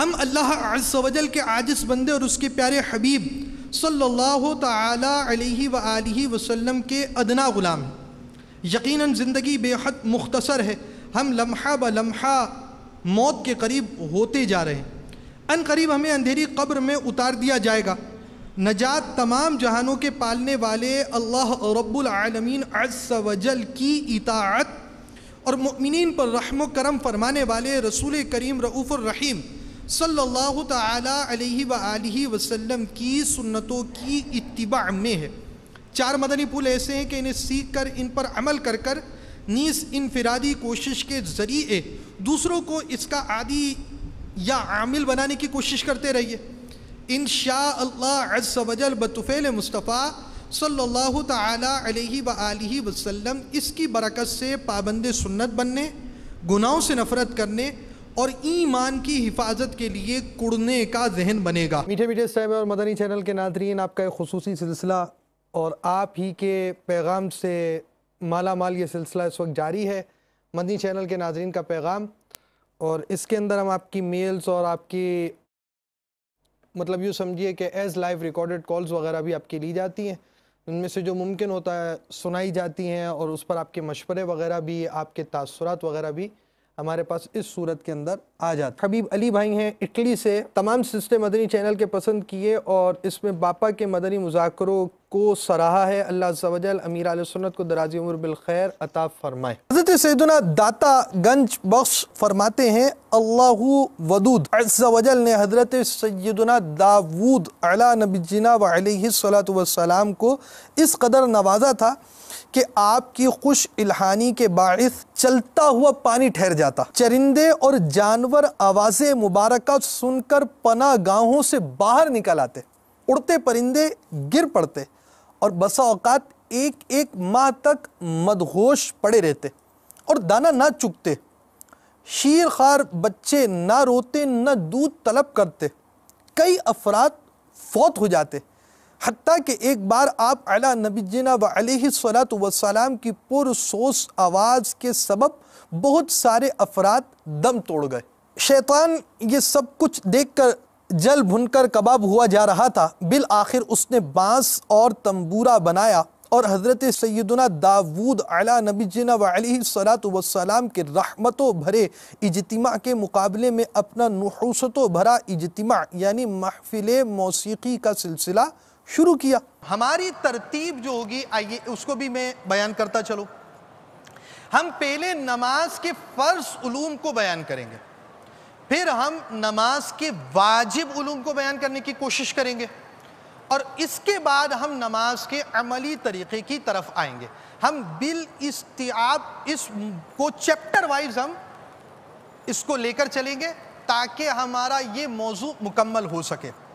ہم اللہ عز و جل کے عاجز بندے اور اس کے پیارے حبیب صلی اللہ تعالی علیہ وآلہ وسلم کے ادنا غلام یقیناً زندگی بے حد مختصر ہے ہم لمحہ لمحہ موت کے قریب ہوتے جا رہے ہیں ان قریب ہمیں اندھیری قبر میں اتار دیا جائے گا نجات تمام جہانوں کے پالنے والے اللہ رب العالمین عز و جل کی اطاعت اور مؤمنین پر رحم و کرم فرمانے والے رسول کریم رعوف الرحیم صلی اللہ تعالی علیہ وآلہ وسلم کی سنتوں کی اتباع میں ہے چار مدنی پول ایسے ہیں کہ انہیں سیکھ کر ان پر عمل کر کر نیس انفرادی کوشش کے ذریعے دوسروں کو اس کا عادی یا عامل بنانے کی کوشش کرتے رہیے انشاءاللہ عز و جل بطفیل مصطفیٰ صلی اللہ تعالیٰ علیہ وآلہ وسلم اس کی برکت سے پابند سنت بننے گناہوں سے نفرت کرنے اور ایمان کی حفاظت کے لیے کڑنے کا ذہن بنے گا میٹھے میٹھے صاحب اور مدنی چینل کے ناظرین آپ کا ایک خصوصی سلسلہ اور آپ ہی کے پیغام سے مالا مال یہ سلسلہ اس وقت جاری ہے مدنی چینل کے ناظرین کا پیغام اور اس کے اندر ہم آپ کی میلز اور آپ کی مطلب یوں سمجھیے کہ ایز لائیو ریکارڈڈ کالز وغیرہ بھی آپ کی لی جاتی ہیں ان میں سے جو ممکن ہوتا ہے سنائی جاتی ہیں اور اس پر آپ کے مشورے وغیرہ بھی آپ کے تاثرات وغیرہ بھی ہمارے پاس اس صورت کے اندر آ جاتا حبیب علی بھائی ہیں اٹلی سے تمام سسٹر مدنی چینل کے پسند کیے اور اس میں باپا کے مدنی مذاکروں کو سراہا ہے اللہ امیر علیہ سنت کو درازی عمر بالخیر عطا فرمائے حضرت سیدنا داتا گنج بخش فرماتے ہیں اللہ ودود عز نے حضرت سیدنا علی نبی جنا و علیہ السلام کو اس قدر نوازا تھا کہ آپ کی خوش الہانی کے باعث چلتا ہوا پانی ٹھہر جاتا چرندے اور جانور آواز مبارکہ سن کر پناہ گاہوں سے باہر نکل آتے اڑتے پرندے گر پڑتے اور بسا اوقات ایک ایک ماہ تک مدغوش پڑے رہتے اور دانہ نہ چکتے شیر خار بچے نہ روتے نہ دودھ طلب کرتے کئی افراد فوت ہو جاتے حتیٰ کہ ایک بار آپ علی نبی جناح و علیہ السلام کی کی پرسوس آواز کے سبب بہت سارے افراد دم توڑ گئے شیطان یہ سب کچھ دیکھ کر جل بھن کر کباب ہوا جا رہا تھا بالآخر اس نے بانس اور تمبورا بنایا اور حضرت سیدنا داود علی نبی جناح و علیہ صلاۃ وسلام کے رحمتوں بھرے اجتماع کے مقابلے میں اپنا نحوستوں بھرا اجتماع یعنی محفل موسیقی کا سلسلہ شروع کیا ہماری ترتیب جو ہوگی آئیے اس کو بھی میں بیان کرتا چلو ہم پہلے نماز کے فرض علوم کو بیان کریں گے پھر ہم نماز کے واجب علوم کو بیان کرنے کی کوشش کریں گے اور اس کے بعد ہم نماز کے عملی طریقے کی طرف آئیں گے ہم بال استعاب اس کو چیپٹر وائز ہم اس کو لے کر چلیں گے تاکہ ہمارا یہ موضوع مکمل ہو سکے